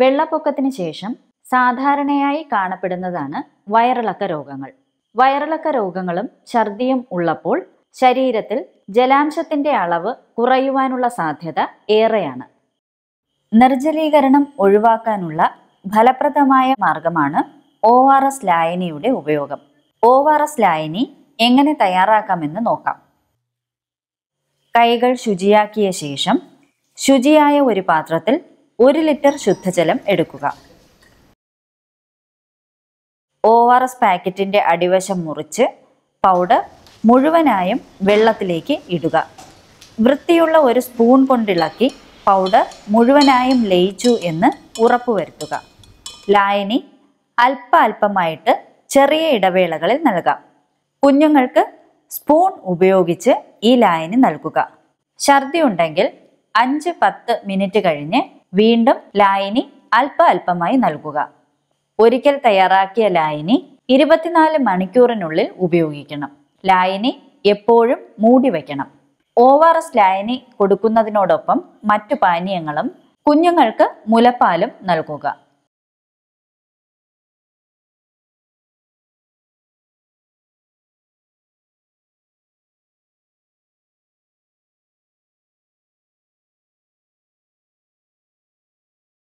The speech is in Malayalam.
വെള്ളപ്പൊക്കത്തിന് ശേഷം സാധാരണയായി കാണപ്പെടുന്നതാണ് വയറിളക്ക രോഗങ്ങൾ വയറിളക്ക രോഗങ്ങളും ഛർദിയും ഉള്ളപ്പോൾ ശരീരത്തിൽ ജലാംശത്തിന്റെ അളവ് കുറയുവാനുള്ള സാധ്യത ഏറെയാണ് നിർജ്ജലീകരണം ഒഴിവാക്കാനുള്ള ഫലപ്രദമായ മാർഗമാണ് ഒ ആർ എസ് ലായനിയുടെ ഉപയോഗം ഒ ആർ എസ് ലായനി എങ്ങനെ തയ്യാറാക്കാമെന്ന് നോക്കാം കൈകൾ ശുചിയാക്കിയ ശേഷം ശുചിയായ ഒരു പാത്രത്തിൽ ഒരു ലിറ്റർ ശുദ്ധജലം എടുക്കുക ഒ ആർ എസ് പാക്കറ്റിൻ്റെ അടിവശം മുറിച്ച് പൗഡർ മുഴുവനായും വെള്ളത്തിലേക്ക് ഇടുക വൃത്തിയുള്ള ഒരു സ്പൂൺ കൊണ്ടിളക്കി പൗഡർ മുഴുവനായും ലയിച്ചു എന്ന് ഉറപ്പുവരുത്തുക ലായനി അല്പ അല്പമായിട്ട് ചെറിയ ഇടവേളകളിൽ നൽകാം കുഞ്ഞുങ്ങൾക്ക് സ്പൂൺ ഉപയോഗിച്ച് ഈ ലായനി നൽകുക ഛർദി ഉണ്ടെങ്കിൽ അഞ്ച് പത്ത് മിനിറ്റ് കഴിഞ്ഞ് വീണ്ടും ലായനി അല്പ അല്പമായി നൽകുക ഒരിക്കൽ തയ്യാറാക്കിയ ലായനി ഇരുപത്തിനാല് മണിക്കൂറിനുള്ളിൽ ഉപയോഗിക്കണം ലായനി എപ്പോഴും മൂടി വയ്ക്കണം ഒ ആർ എസ് ലായനി കൊടുക്കുന്നതിനോടൊപ്പം മറ്റു പാനീയങ്ങളും കുഞ്ഞുങ്ങൾക്ക് മുലപ്പാലും നൽകുക